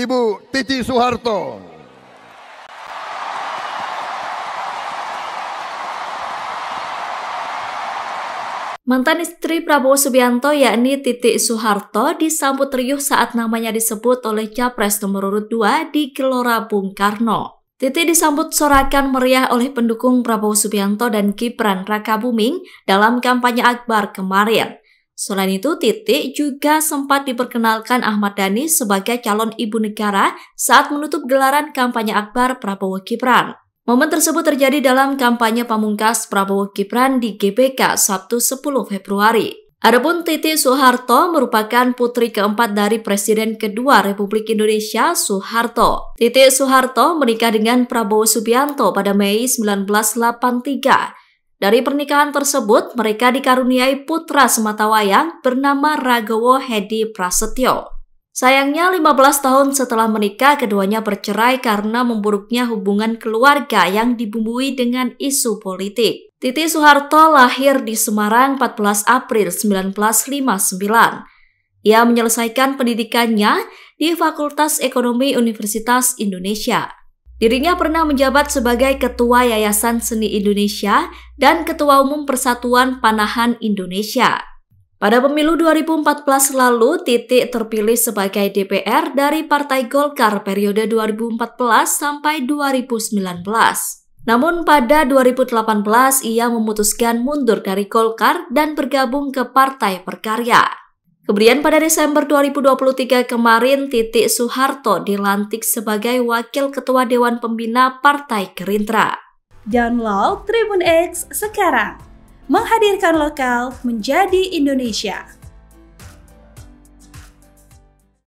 Ibu Titi Soeharto. Mantan istri Prabowo Subianto yakni Titik Soeharto disambut riuh saat namanya disebut oleh Capres nomor urut 2 di Gelora Bung Karno. Titik disambut sorakan meriah oleh pendukung Prabowo Subianto dan Kipran Rakabuming dalam kampanye Akbar kemarin. Selain itu, Titik juga sempat diperkenalkan Ahmad Dhani sebagai calon ibu negara saat menutup gelaran kampanye Akbar Prabowo Gibran. Momen tersebut terjadi dalam kampanye pamungkas Prabowo Gibran di GBK Sabtu 10 Februari. Adapun Titi Soeharto merupakan putri keempat dari Presiden kedua Republik Indonesia, Soeharto. Titi Soeharto menikah dengan Prabowo Subianto pada Mei 1983 dari pernikahan tersebut, mereka dikaruniai putra semata wayang bernama Ragowo Hedi Prasetyo. Sayangnya 15 tahun setelah menikah keduanya bercerai karena memburuknya hubungan keluarga yang dibumbui dengan isu politik. Titi Soeharto lahir di Semarang 14 April 1959. Ia menyelesaikan pendidikannya di Fakultas Ekonomi Universitas Indonesia. Dirinya pernah menjabat sebagai Ketua Yayasan Seni Indonesia dan Ketua Umum Persatuan Panahan Indonesia. Pada pemilu 2014 lalu, Titik terpilih sebagai DPR dari Partai Golkar periode 2014 sampai 2019. Namun pada 2018 ia memutuskan mundur dari Golkar dan bergabung ke Partai Berkarya. Kemudian pada Desember 2023 kemarin, Titik Soeharto dilantik sebagai Wakil Ketua Dewan Pembina Partai Gerindra. Download Tribun X sekarang, menghadirkan lokal menjadi Indonesia.